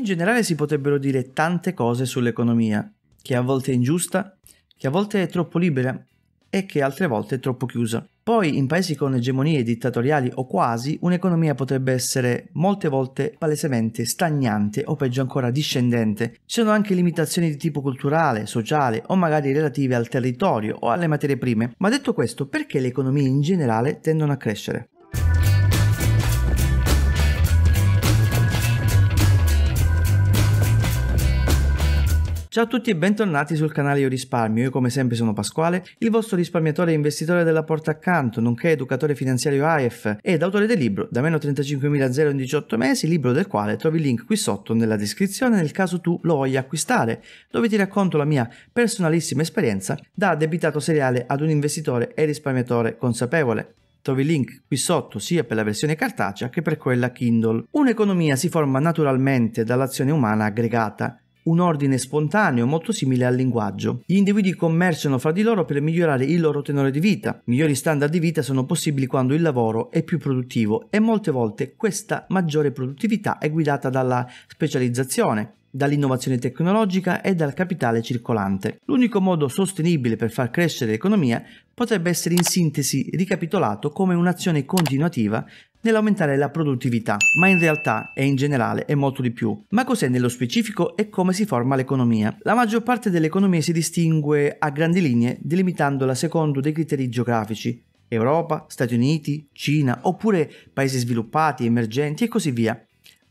In generale si potrebbero dire tante cose sull'economia, che a volte è ingiusta, che a volte è troppo libera e che altre volte è troppo chiusa. Poi in paesi con egemonie dittatoriali o quasi, un'economia potrebbe essere molte volte palesemente stagnante o peggio ancora discendente. Ci sono anche limitazioni di tipo culturale, sociale o magari relative al territorio o alle materie prime. Ma detto questo, perché le economie in generale tendono a crescere? Ciao a tutti e bentornati sul canale Io Risparmio. Io come sempre sono Pasquale, il vostro risparmiatore e investitore della porta accanto, nonché educatore finanziario AF ed autore del libro Da meno 35.000 in 18 mesi, libro del quale trovi il link qui sotto nella descrizione nel caso tu lo voglia acquistare, dove ti racconto la mia personalissima esperienza da debitato seriale ad un investitore e risparmiatore consapevole. Trovi il link qui sotto sia per la versione cartacea che per quella Kindle. Un'economia si forma naturalmente dall'azione umana aggregata un ordine spontaneo molto simile al linguaggio. Gli individui commerciano fra di loro per migliorare il loro tenore di vita. Migliori standard di vita sono possibili quando il lavoro è più produttivo e molte volte questa maggiore produttività è guidata dalla specializzazione, dall'innovazione tecnologica e dal capitale circolante. L'unico modo sostenibile per far crescere l'economia potrebbe essere in sintesi ricapitolato come un'azione continuativa nell'aumentare la produttività, ma in realtà e in generale è molto di più. Ma cos'è nello specifico e come si forma l'economia? La maggior parte delle economie si distingue a grandi linee delimitandola secondo dei criteri geografici, Europa, Stati Uniti, Cina oppure paesi sviluppati, emergenti e così via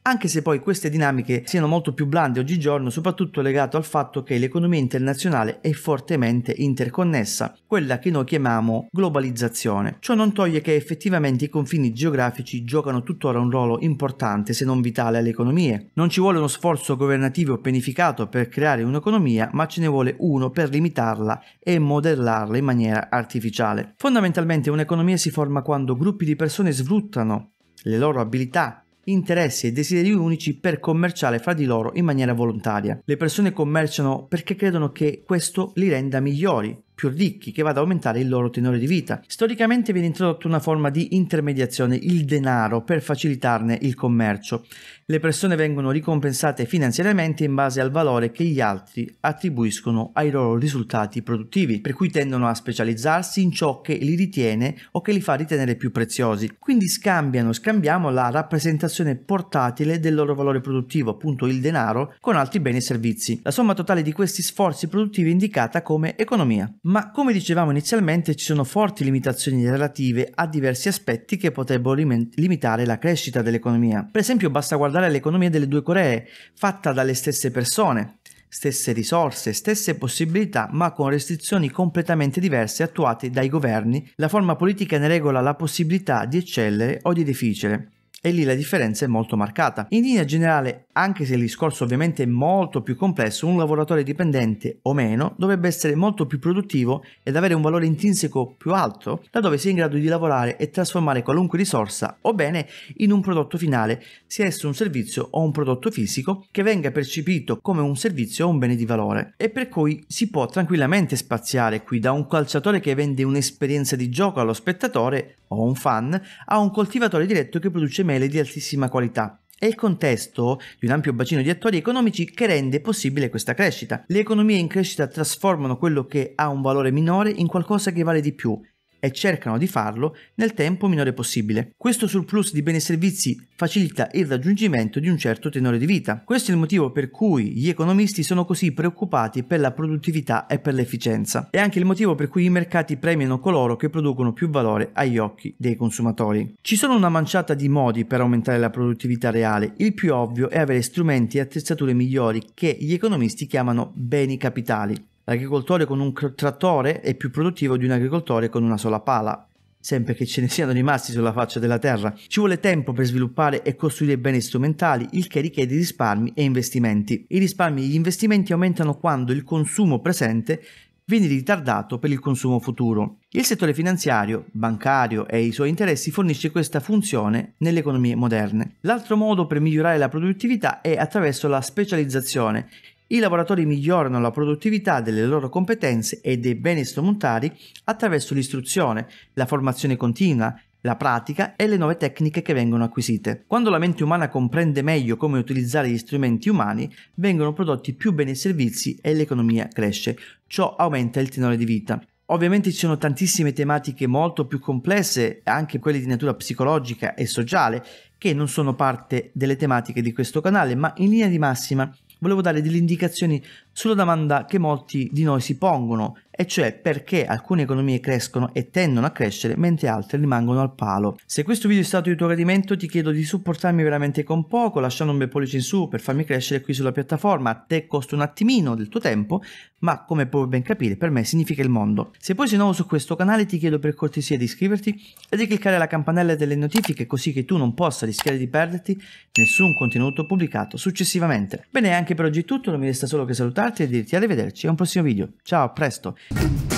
anche se poi queste dinamiche siano molto più blande oggigiorno, soprattutto legato al fatto che l'economia internazionale è fortemente interconnessa, quella che noi chiamiamo globalizzazione. Ciò non toglie che effettivamente i confini geografici giocano tuttora un ruolo importante, se non vitale, alle economie. Non ci vuole uno sforzo governativo pianificato per creare un'economia, ma ce ne vuole uno per limitarla e modellarla in maniera artificiale. Fondamentalmente un'economia si forma quando gruppi di persone sfruttano le loro abilità, interessi e desideri unici per commerciare fra di loro in maniera volontaria. Le persone commerciano perché credono che questo li renda migliori, più ricchi, che vada ad aumentare il loro tenore di vita. Storicamente viene introdotta una forma di intermediazione, il denaro, per facilitarne il commercio. Le persone vengono ricompensate finanziariamente in base al valore che gli altri attribuiscono ai loro risultati produttivi, per cui tendono a specializzarsi in ciò che li ritiene o che li fa ritenere più preziosi. Quindi scambiano, scambiamo la rappresentazione portatile del loro valore produttivo, appunto il denaro, con altri beni e servizi. La somma totale di questi sforzi produttivi è indicata come economia ma come dicevamo inizialmente ci sono forti limitazioni relative a diversi aspetti che potrebbero limitare la crescita dell'economia. Per esempio basta guardare l'economia delle due Coree, fatta dalle stesse persone, stesse risorse, stesse possibilità, ma con restrizioni completamente diverse attuate dai governi, la forma politica ne regola la possibilità di eccellere o di deficere. E lì la differenza è molto marcata. In linea generale, anche se il discorso ovviamente è molto più complesso, un lavoratore dipendente o meno dovrebbe essere molto più produttivo ed avere un valore intrinseco più alto, laddove sia in grado di lavorare e trasformare qualunque risorsa o bene in un prodotto finale, sia esso un servizio o un prodotto fisico, che venga percepito come un servizio o un bene di valore. E per cui si può tranquillamente spaziare qui da un calciatore che vende un'esperienza di gioco allo spettatore o un fan a un coltivatore diretto che produce gemelle di altissima qualità, è il contesto di un ampio bacino di attori economici che rende possibile questa crescita. Le economie in crescita trasformano quello che ha un valore minore in qualcosa che vale di più e cercano di farlo nel tempo minore possibile. Questo surplus di beni e servizi facilita il raggiungimento di un certo tenore di vita. Questo è il motivo per cui gli economisti sono così preoccupati per la produttività e per l'efficienza. È anche il motivo per cui i mercati premiano coloro che producono più valore agli occhi dei consumatori. Ci sono una manciata di modi per aumentare la produttività reale. Il più ovvio è avere strumenti e attrezzature migliori che gli economisti chiamano beni capitali. L'agricoltore con un trattore è più produttivo di un agricoltore con una sola pala, sempre che ce ne siano rimasti sulla faccia della terra. Ci vuole tempo per sviluppare e costruire beni strumentali, il che richiede risparmi e investimenti. I risparmi e gli investimenti aumentano quando il consumo presente viene ritardato per il consumo futuro. Il settore finanziario, bancario e i suoi interessi fornisce questa funzione nelle economie moderne. L'altro modo per migliorare la produttività è attraverso la specializzazione, i lavoratori migliorano la produttività delle loro competenze e dei beni strumentari attraverso l'istruzione, la formazione continua, la pratica e le nuove tecniche che vengono acquisite. Quando la mente umana comprende meglio come utilizzare gli strumenti umani, vengono prodotti più beni e servizi e l'economia cresce. Ciò aumenta il tenore di vita. Ovviamente ci sono tantissime tematiche molto più complesse, anche quelle di natura psicologica e sociale, che non sono parte delle tematiche di questo canale, ma in linea di massima volevo dare delle indicazioni sulla domanda che molti di noi si pongono e cioè perché alcune economie crescono e tendono a crescere mentre altre rimangono al palo. Se questo video è stato di tuo gradimento ti chiedo di supportarmi veramente con poco, lasciando un bel pollice in su per farmi crescere qui sulla piattaforma, a te costa un attimino del tuo tempo, ma come puoi ben capire per me significa il mondo. Se poi sei nuovo su questo canale ti chiedo per cortesia di iscriverti e di cliccare la campanella delle notifiche così che tu non possa rischiare di perderti nessun contenuto pubblicato successivamente. Bene, anche per oggi è tutto, non mi resta solo che salutarti e dirti arrivederci a un prossimo video. Ciao, a presto! Thank you